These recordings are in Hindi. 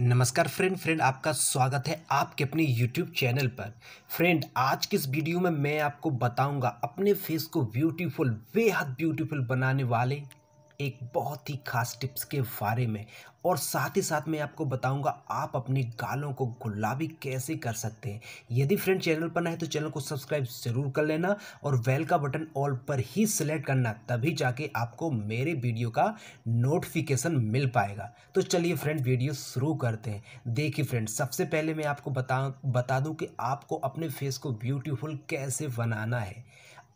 नमस्कार फ्रेंड फ्रेंड आपका स्वागत है आपके अपने यूट्यूब चैनल पर फ्रेंड आज की इस वीडियो में मैं आपको बताऊंगा अपने फेस को ब्यूटीफुल बेहद ब्यूटीफुल बनाने वाले एक बहुत ही खास टिप्स के बारे में और साथ ही साथ मैं आपको बताऊंगा आप अपने गालों को गुलाबी कैसे कर सकते हैं यदि फ्रेंड चैनल पर ना है तो चैनल को सब्सक्राइब ज़रूर कर लेना और वेल का बटन ऑल पर ही सिलेक्ट करना तभी जाके आपको मेरे वीडियो का नोटिफिकेशन मिल पाएगा तो चलिए फ्रेंड वीडियो शुरू करते हैं देखिए फ्रेंड सबसे पहले मैं आपको बता बता दूँ कि आपको अपने फेस को ब्यूटीफुल कैसे बनाना है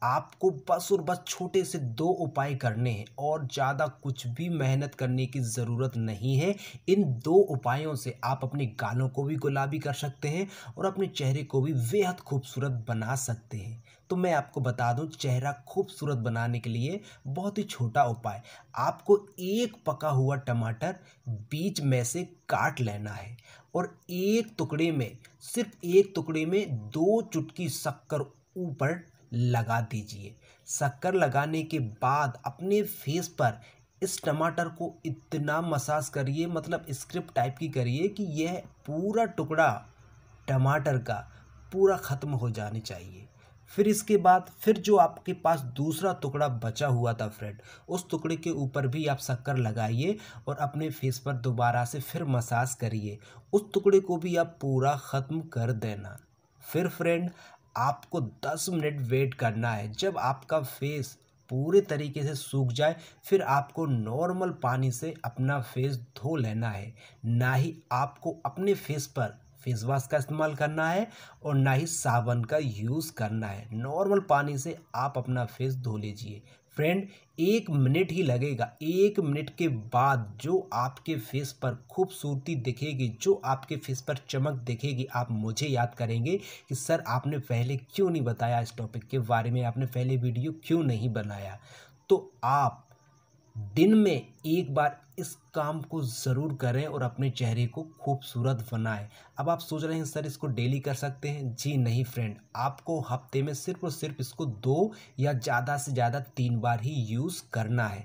आपको बस और बस छोटे से दो उपाय करने हैं और ज़्यादा कुछ भी मेहनत करने की ज़रूरत नहीं है इन दो उपायों से आप अपने गालों को भी गुलाबी कर सकते हैं और अपने चेहरे को भी बेहद खूबसूरत बना सकते हैं तो मैं आपको बता दूं चेहरा खूबसूरत बनाने के लिए बहुत ही छोटा उपाय आपको एक पका हुआ टमाटर बीच में से काट लेना है और एक टुकड़े में सिर्फ एक टुकड़े में दो चुटकी शक्कर ऊपर लगा दीजिए शक्कर लगाने के बाद अपने फेस पर इस टमाटर को इतना मसाज करिए मतलब स्क्रिप्ट टाइप की करिए कि यह पूरा टुकड़ा टमाटर का पूरा ख़त्म हो जाने चाहिए फिर इसके बाद फिर जो आपके पास दूसरा टुकड़ा बचा हुआ था फ्रेंड उस टुकड़े के ऊपर भी आप शक्कर लगाइए और अपने फेस पर दोबारा से फिर मसाज करिए उस टुकड़े को भी आप पूरा ख़त्म कर देना फिर फ्रेंड आपको दस मिनट वेट करना है जब आपका फेस पूरे तरीके से सूख जाए फिर आपको नॉर्मल पानी से अपना फेस धो लेना है ना ही आपको अपने फेस पर फेस वाश का इस्तेमाल करना है और ना ही साबन का यूज़ करना है नॉर्मल पानी से आप अपना फेस धो लीजिए फ्रेंड एक मिनट ही लगेगा एक मिनट के बाद जो आपके फेस पर खूबसूरती दिखेगी जो आपके फेस पर चमक दिखेगी आप मुझे याद करेंगे कि सर आपने पहले क्यों नहीं बताया इस टॉपिक के बारे में आपने पहले वीडियो क्यों नहीं बनाया तो आप दिन में एक बार इस काम को ज़रूर करें और अपने चेहरे को खूबसूरत बनाएं अब आप सोच रहे हैं सर इसको डेली कर सकते हैं जी नहीं फ्रेंड आपको हफ्ते में सिर्फ और सिर्फ इसको दो या ज़्यादा से ज़्यादा तीन बार ही यूज़ करना है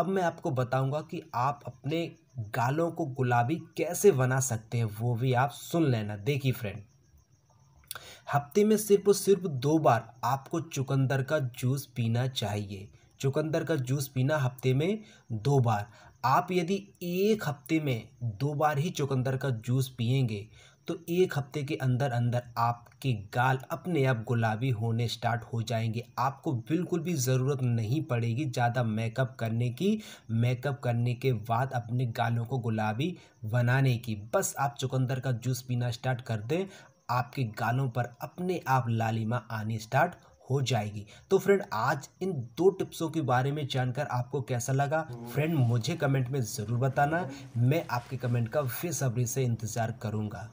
अब मैं आपको बताऊंगा कि आप अपने गालों को गुलाबी कैसे बना सकते हैं वो भी आप सुन लेना देखिए फ्रेंड हफ्ते में सिर्फ और सिर्फ दो बार आपको चुकंदर का जूस पीना चाहिए चुकंदर का जूस पीना हफ्ते में दो बार आप यदि एक हफ्ते में दो बार ही चुकंदर का जूस पियेंगे तो एक हफ्ते के अंदर अंदर आपके गाल अपने आप गुलाबी होने स्टार्ट हो जाएंगे आपको बिल्कुल भी ज़रूरत नहीं पड़ेगी ज़्यादा मेकअप करने की मेकअप करने के बाद अपने गालों को गुलाबी बनाने की बस आप चुकंदर का जूस पीना स्टार्ट कर दें आपके गालों पर अपने आप लालिमा आनी स्टार्ट हो जाएगी तो फ्रेंड आज इन दो टिप्सों के बारे में जानकर आपको कैसा लगा फ्रेंड मुझे कमेंट में ज़रूर बताना मैं आपके कमेंट का बेसब्री से इंतज़ार करूँगा